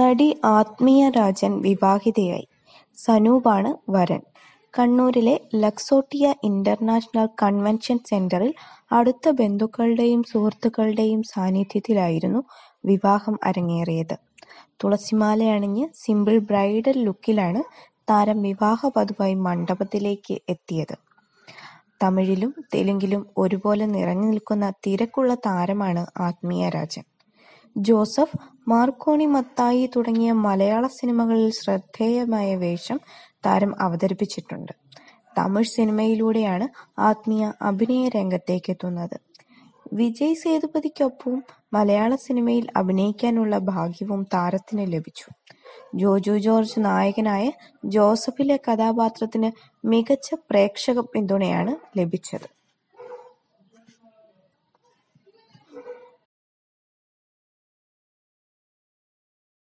നടി ആത്മീയ രാജൻ വിവാഹിതയായി. സനൂപാണ് വരൻ. കണ്ണൂരിലെ ലക്സോട്ടിയ ഇന്റർനാഷണൽ കൺവെൻഷൻ സെന്ററിൽ അടുത്ത ബന്ധുക്കളുടെയും സുഹൃത്തുക്കളുടെയും സാന്നിധ്യത്തിലായിരുന്നു വിവാഹം അരങ്ങേറിയത്. അണിഞ്ഞ് സിമ്പിൾ ബ്രൈഡൽ ലുക്കിലാണ് താരം വിവാഹ പതുവായി മണ്ഡപത്തിലേക്ക് എത്തിയത്. തമിഴിലും തെലുങ്കിലും ഒരുപോലെ നിറഞ്ഞു നിൽക്കുന്ന തിരക്കുള്ള താരമാണ് ആത്മീയ രാജൻ ജോസഫ്, മാർക്കോണി മത്തായി തുടങ്ങിയ മലയാള സിനിമകളിൽ ശ്രദ്ധേയമായ വേഷം താരം അവതരിപ്പിച്ചിട്ടുണ്ട്. തമിഴ് സിനിമയിലൂടെയാണ് ആത്മീയ അഭിനയ എത്തുന്നത് വിജയ് സേതുപതിക്കൊപ്പവും മലയാള സിനിമയിൽ അഭിനയിക്കാനുള്ള ഭാഗ്യവും താരത്തിന് ലഭിച്ചു. ജോജു ജോർജ് നായകനായ ജോസഫിലെ കഥാപാത്രത്തിന് മികച്ച പ്രേക്ഷക പിന്തുണയാണ് ലഭിച്ചത്.